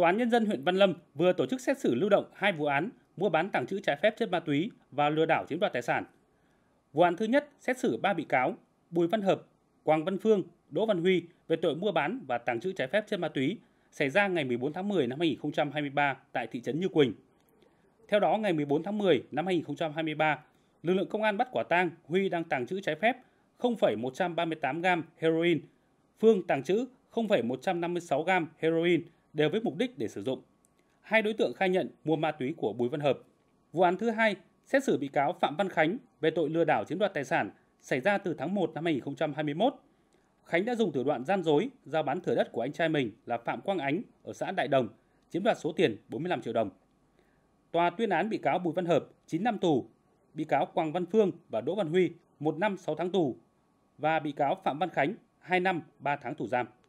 Tòa án Nhân dân huyện Văn Lâm vừa tổ chức xét xử lưu động hai vụ án mua bán tàng trữ trái phép chất ma túy và lừa đảo chiếm đoạt tài sản. Vụ án thứ nhất xét xử ba bị cáo Bùi Văn Hợp, Quang Văn Phương, Đỗ Văn Huy về tội mua bán và tàng trữ trái phép chất ma túy xảy ra ngày 14 tháng 10 năm 2023 tại thị trấn Như Quỳnh. Theo đó, ngày 14 tháng 10 năm 2023, lực lượng công an bắt quả tang Huy đang tàng trữ trái phép 0,138 gram heroin, Phương tàng trữ 0,156 gram heroin đều với mục đích để sử dụng. Hai đối tượng khai nhận mua ma túy của Bùi Văn Hợp. Vụ án thứ hai xét xử bị cáo Phạm Văn Khánh về tội lừa đảo chiếm đoạt tài sản xảy ra từ tháng 1 năm 2021. Khánh đã dùng thủ đoạn gian dối giao bán thửa đất của anh trai mình là Phạm Quang Ánh ở xã Đại Đồng, chiếm đoạt số tiền 45 triệu đồng. Tòa tuyên án bị cáo Bùi Văn Hợp 9 năm tù, bị cáo Quang Văn Phương và Đỗ Văn Huy 1 năm 6 tháng tù và bị cáo Phạm Văn Khánh 2 năm 3 tháng tù giam.